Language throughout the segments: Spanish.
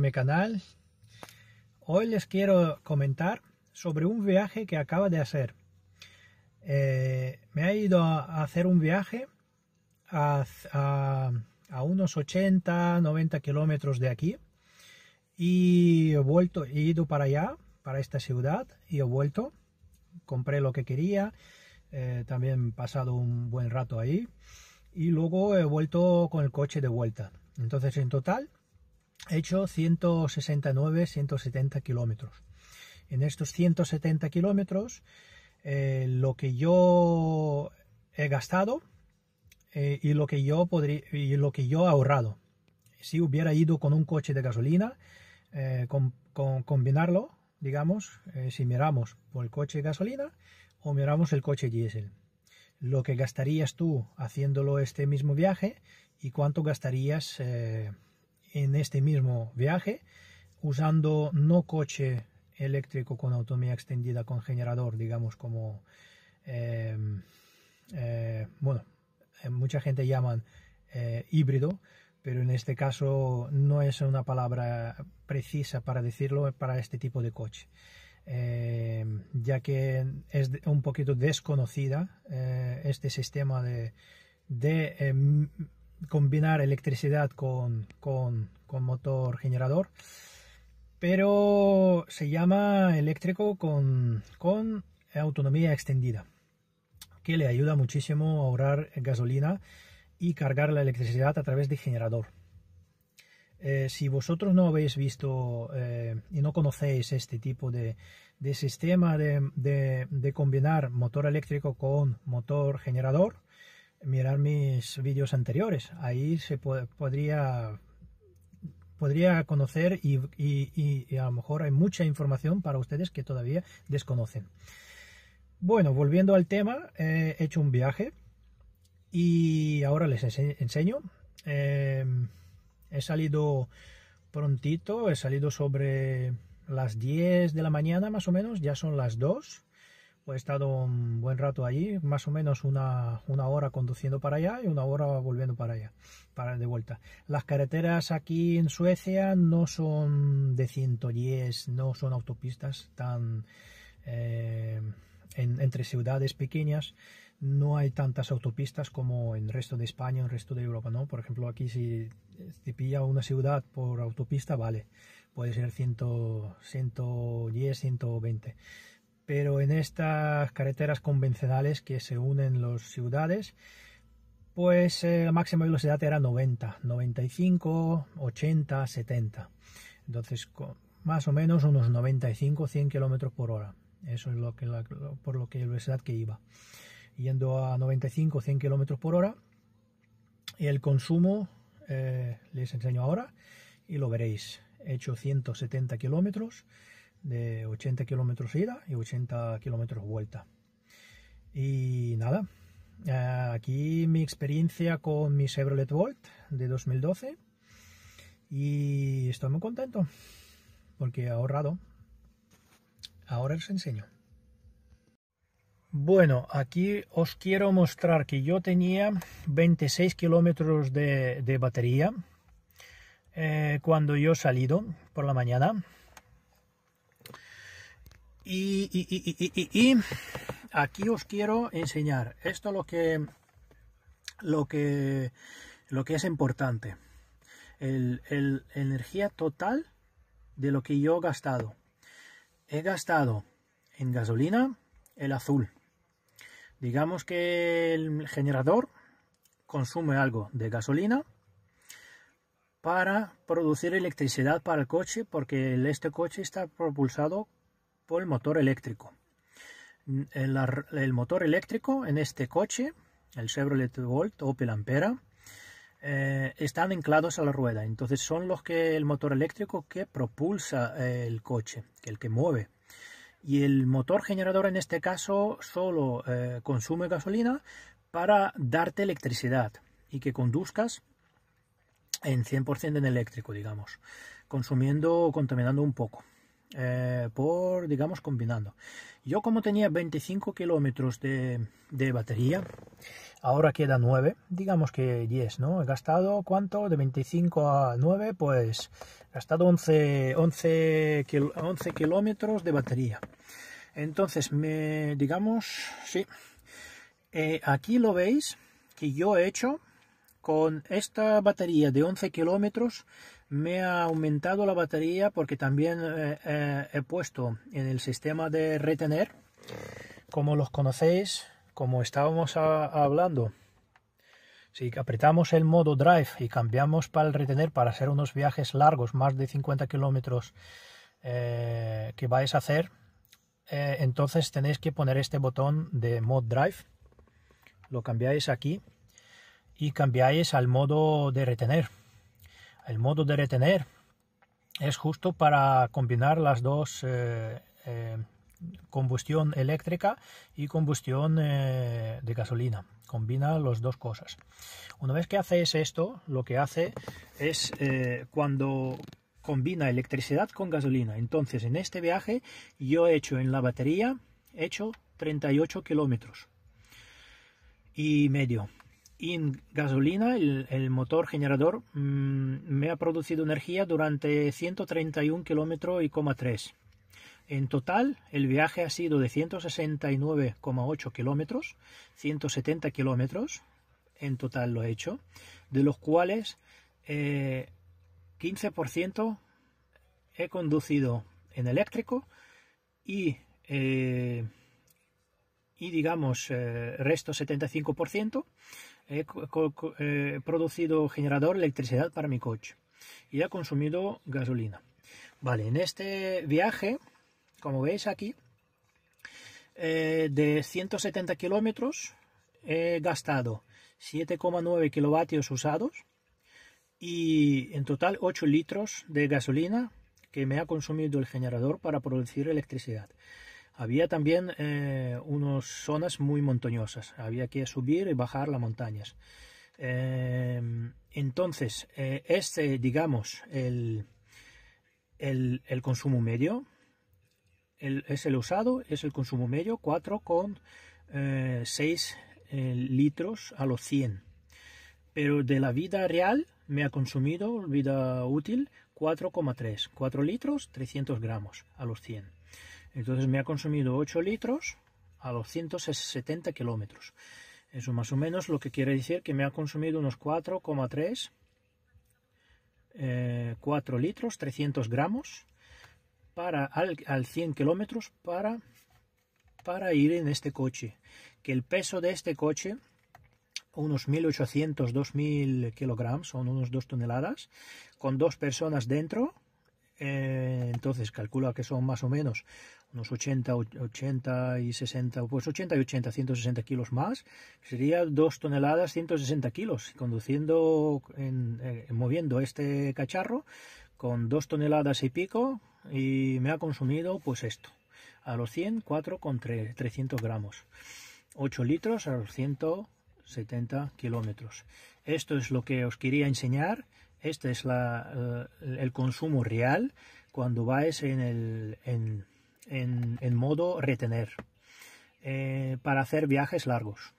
mi canal. Hoy les quiero comentar sobre un viaje que acaba de hacer. Eh, me ha ido a hacer un viaje a, unos 80, 90 kilómetros de aquí y he vuelto, he ido para allá, para esta ciudad y he vuelto. Compré lo que quería, eh, también he pasado un buen rato ahí y luego he vuelto con el coche de vuelta. Entonces en total he hecho 169, 170 kilómetros. En estos 170 kilómetros, eh, lo que yo he gastado eh, y, lo que yo podría, y lo que yo he ahorrado. Si hubiera ido con un coche de gasolina, eh, con, combinarlo, digamos, si miramos por el coche de gasolina o miramos el coche diésel. Lo que gastarías tú haciéndolo este mismo viaje y cuánto gastarías en este mismo viaje usando no coche eléctrico con autonomía extendida con generador, digamos como, em, eh, bueno, eh, mucha gente llaman eh, híbrido, pero en este caso no es una palabra precisa para decirlo para este tipo de coche, em, ya que es un poquito desconocida este sistema de, de em, combinar electricidad con, motor generador pero se llama eléctrico con, autonomía extendida, que le ayuda muchísimo a ahorrar gasolina y cargar la electricidad a través de generador. Eh, si vosotros no habéis visto eh, y no conocéis este tipo de, sistema de, combinar motor eléctrico con motor generador, mirar mis vídeos anteriores. Ahí se podría, podría conocer y, a lo mejor hay mucha información para ustedes que todavía desconocen. Bueno, volviendo al tema, eh, he hecho un viaje y ahora les enseño. Em, he salido prontito, he salido sobre las 10 de la mañana más o menos, ya son las 2 pues, he estado un buen rato allí, más o menos una, una, hora conduciendo para allá y una hora volviendo para allá, para de vuelta. Las carreteras aquí en Suecia no son de 110, no son autopistas tan eh, entre ciudades pequeñas. No hay tantas autopistas como en el resto de España, en el resto de Europa, ¿no? Por ejemplo, aquí si te pilla una ciudad por autopista, vale, puede ser 100, 110, 120 pero en estas carreteras convencionales que se unen las ciudades, pues eh, la máxima velocidad era 90, 95, 80, 70. Entonces, más o menos unos 95, 100 kilómetros por hora. Eso es lo que por lo que la velocidad que iba. Yendo a 95, 100 kilómetros por hora. el consumo eh, les enseño ahora y lo veréis. He hecho 170 kilómetros de 80 kilómetros ida y 80 kilómetros vuelta. Y nada, eh, aquí mi experiencia con mi Chevrolet Volt de 2012 y estoy muy contento porque he ahorrado. Ahora os enseño. Bueno, aquí os quiero mostrar que yo tenía 26 kilómetros de, batería eh, cuando yo he salido por la mañana y, aquí os quiero enseñar esto lo que lo que lo que es importante el, energía total de lo que yo he gastado he gastado en gasolina el azul digamos que el generador consume algo de gasolina para producir electricidad para el coche porque este coche está propulsado el motor eléctrico. El, motor eléctrico en este coche, el Chevrolet Volt o Ampera, eh, están anclados a la rueda. Entonces son los que el motor eléctrico que propulsa eh, el coche, que el que mueve. Y el motor generador en este caso solo eh, consume gasolina para darte electricidad y que conduzcas en 100% en eléctrico, digamos, consumiendo o contaminando un poco. Eh, por, digamos, combinando. Yo como tenía 25 kilómetros de, de, batería, ahora queda 9, digamos que 10, ¿no? He gastado, ¿cuánto? De 25 a 9, pues he gastado 11, 11, kilómetros de batería. Entonces, me, digamos, sí, eh, aquí lo veis que yo he hecho con esta batería de 11 kilómetros me ha aumentado la batería porque también eh, eh, he puesto en el sistema de retener como los conocéis como estábamos hablando si apretamos el modo drive y cambiamos para el retener para hacer unos viajes largos más de 50 kilómetros eh, que vais a hacer entonces tenéis que poner este botón de mod drive lo cambiáis aquí y cambiáis al modo de retener el modo de retener es justo para combinar las dos eh, eh, combustión eléctrica y combustión eh, de gasolina. Combina las dos cosas. Una vez que haces esto, lo que hace es cuando combina electricidad con gasolina. Entonces, en este viaje yo he hecho en la batería, he hecho 38 kilómetros y medio en gasolina, el, motor generador, mm, me ha producido energía durante 131 kilómetros En total, el viaje ha sido de 169,8 kilómetros, 170 kilómetros, en total lo he hecho, de los cuales 15% eh, he conducido en eléctrico y, eh, y digamos, eh, resto 75% he producido generador electricidad para mi coche y he consumido gasolina. Vale, en este viaje, como veis aquí, eh, de 170 kilómetros he gastado 7,9 kilovatios usados y en total 8 litros de gasolina que me ha consumido el generador para producir electricidad. Había también eh, unas zonas muy montañosas, había que subir y bajar las montañas. Em, entonces, eh, este, digamos, el, el, consumo medio, es el usado, es el consumo medio 4,6 eh, litros a los 100. Pero de la vida real me ha consumido, vida útil, 4,3. 4 litros, 300 gramos a los 100. Entonces me ha consumido 8 litros a 270 kilómetros. Eso más o menos lo que quiere decir que me ha consumido unos 4,3 eh, litros, 300 gramos para, al, 100 kilómetros para, para ir en este coche. Que el peso de este coche, unos 1800, 2000 kilogramos, son unos 2 toneladas, con dos personas dentro, eh, entonces calcula que son más o menos unos 80, 80 y 60, pues 80 y 80, 160 kilos más, sería 2 toneladas, 160 kilos, conduciendo, en, eh, moviendo este cacharro con 2 toneladas y pico y me ha consumido pues esto, a los 100, 4 con 300 gramos, 8 litros a los 170 kilómetros. Esto es lo que os quería enseñar este es eh, el consumo real cuando vais en, modo retener eh, para hacer viajes largos.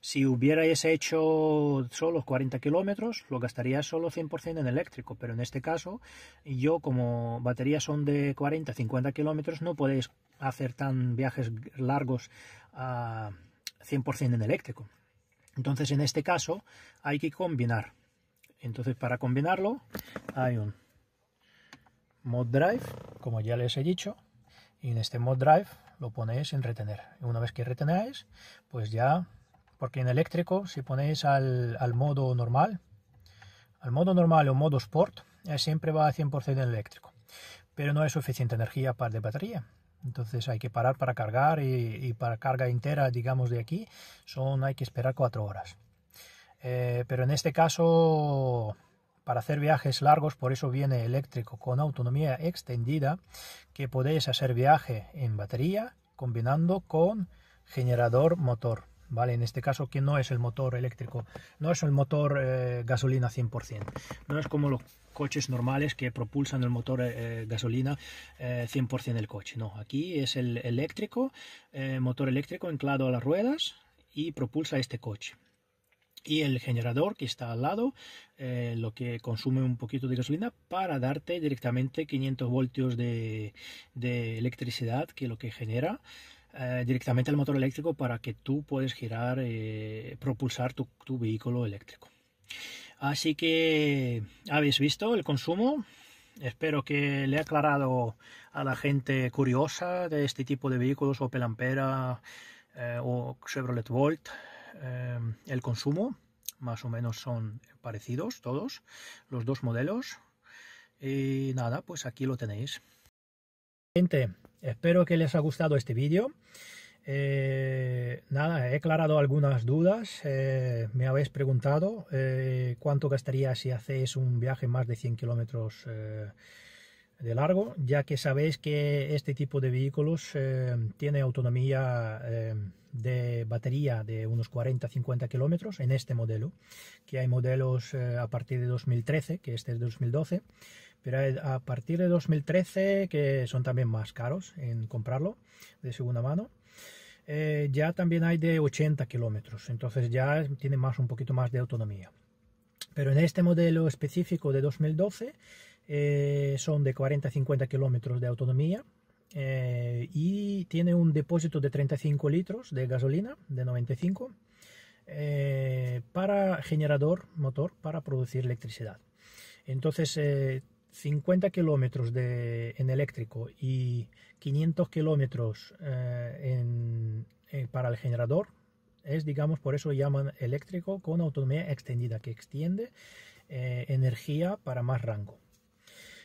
Si hubierais hecho solo 40 kilómetros, lo gastaría solo 100% en eléctrico, pero en este caso, yo como baterías son de 40-50 kilómetros, no podéis hacer tan viajes largos a 100% en eléctrico. Entonces, en este caso, hay que combinar entonces para combinarlo hay un mod drive, como ya les he dicho, y en este mod drive lo ponéis en retener. Una vez que retenéis, pues ya, porque en eléctrico si ponéis al, al modo normal, al modo normal o modo sport, eh, siempre va a 100% en eléctrico, pero no es suficiente energía para de batería. Entonces hay que parar para cargar y, para carga entera, digamos de aquí, son hay que esperar cuatro horas. Eh, pero en este caso, para hacer viajes largos, por eso viene eléctrico, con autonomía extendida, que podéis hacer viaje en batería combinando con generador motor. ¿Vale? En este caso que no es el motor eléctrico, no es el motor eh, gasolina 100%, no es como los coches normales que propulsan el motor eh, gasolina 100% del coche, no, aquí es el eléctrico, motor eléctrico anclado a las ruedas y propulsa este coche y el generador que está al lado, eh, lo que consume un poquito de gasolina para darte directamente 500 voltios de, electricidad, que lo que genera eh, directamente al motor eléctrico para que tú puedes girar, eh, propulsar tu, vehículo eléctrico. Así que habéis visto el consumo, Espero que le he aclarado a la gente curiosa de este tipo de vehículos, Opel Ampera o Chevrolet Volt, Em, el consumo, más o menos son parecidos todos, los dos modelos. Y nada, pues aquí lo tenéis. Gente, espero que les ha gustado este vídeo. Eh, nada, he aclarado algunas dudas. Eh, me habéis preguntado eh, cuánto gastaría si hacéis un viaje más de 100 kilómetros de largo, ya que sabéis que este tipo de vehículos tiene autonomía de batería de unos 40-50 kilómetros en este modelo, que hay modelos eh, a partir de 2013, que este es de 2012, pero a partir de 2013 que son también más caros en comprarlo de segunda mano. Eh, ya también hay de 80 kilómetros, entonces ya tiene más un poquito más de autonomía. Pero en este modelo específico de 2012 eh, son de 40-50 kilómetros de autonomía eh, y tiene un depósito de 35 litros de gasolina de 95 eh, para generador motor para producir electricidad. Entonces, 50 eh, kilómetros en eléctrico y 500 kilómetros para el generador es, digamos, por eso llaman eléctrico con autonomía extendida, que extiende energía para más rango.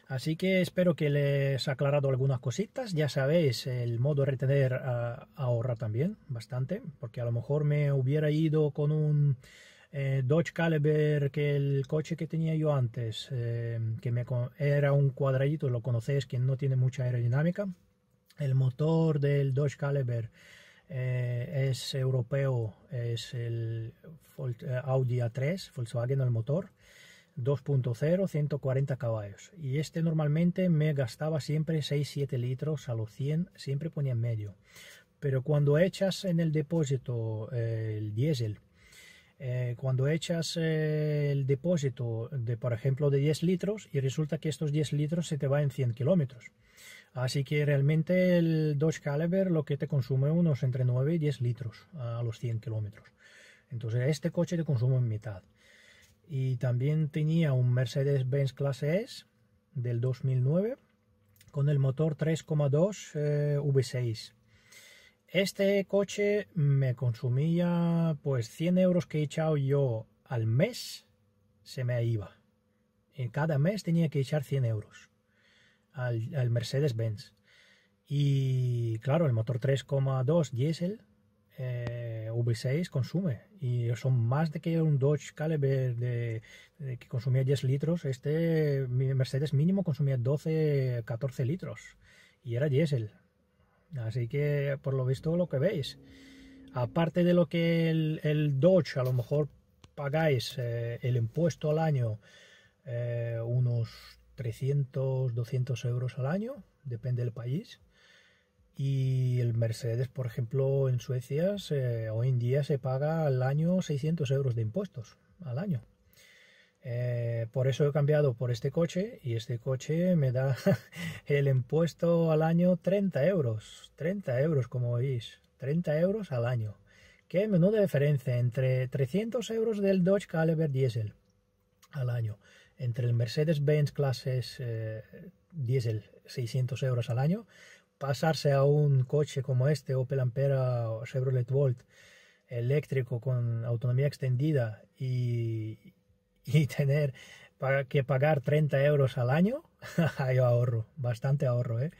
Así que espero que les haya aclarado algunas cositas. Ya sabéis, el modo retener ah, ahorra también bastante, porque a lo mejor me hubiera ido con un eh, Dodge Caliber, que el coche que tenía yo antes, eh, que era un cuadradito, lo conocéis, que no tiene mucha aerodinámica. El motor del Dodge Caliber eh, es europeo, es el Audi A3, Volkswagen el motor. 2.0 140 caballos y este normalmente me gastaba siempre 6-7 litros a los 100 siempre ponía en medio pero cuando echas en el depósito eh, el diésel eh, cuando echas eh, el depósito de por ejemplo de 10 litros y resulta que estos 10 litros se te va en 100 kilómetros así que realmente el Dodge Caliber lo que te consume unos entre 9 y 10 litros a los 100 kilómetros entonces este coche te consume en mitad y también tenía un Mercedes-Benz clase S del 2009 con el motor 3,2 eh, V6. Este coche me consumía pues 100 euros que he echado yo al mes, se me iba. En eh, cada mes tenía que echar 100 euros al, Mercedes-Benz. Y claro, el motor 3,2 diesel eh, consume y son más de que un Dodge Caliber de, que consumía 10 litros. Este Mercedes mínimo consumía 12, 14 litros y era diésel. Así que por lo visto lo que veis. Aparte de lo que el, Dodge a lo mejor pagáis eh, el impuesto al año eh, unos 300, 200 euros al año, depende del país y el Mercedes, por ejemplo, en Suecia hoy en día se paga al año 600 euros de impuestos al año. Eh, por eso he cambiado por este coche y este coche me da el impuesto al año 30 euros. 30 euros, como veis. 30 euros al año. Qué menuda diferencia entre 300 euros del Dodge Caliber Diesel al año, entre el Mercedes-Benz clases eh, Diesel 600 euros al año pasarse a un coche como este, Opel Ampera o Chevrolet Volt, eléctrico con autonomía extendida y, tener que pagar 30 euros al año, yo ahorro, bastante ahorro, ¿eh?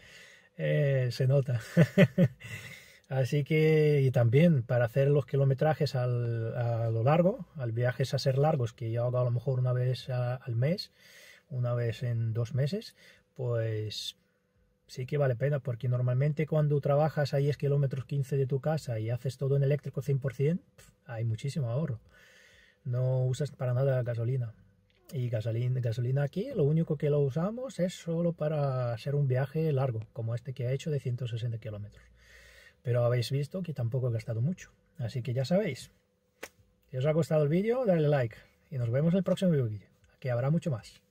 Eh, se nota. Así que, y también para hacer los kilometrajes a lo largo, al viajes a ser largos, que yo hago a lo mejor una vez al mes, una vez en dos meses, pues sí que vale pena, porque normalmente cuando trabajas a 10 kilómetros 15 de tu casa y haces todo en eléctrico 100%, hay muchísimo ahorro. No usas para nada gasolina. Y gasolina, gasolina aquí, lo único que lo usamos es solo para hacer un viaje largo, como este que ha hecho de 160 kilómetros. Pero habéis visto que tampoco he gastado mucho. Así que ya sabéis. Si os ha gustado el vídeo, dale like. Y nos vemos en el próximo vídeo, que habrá mucho más.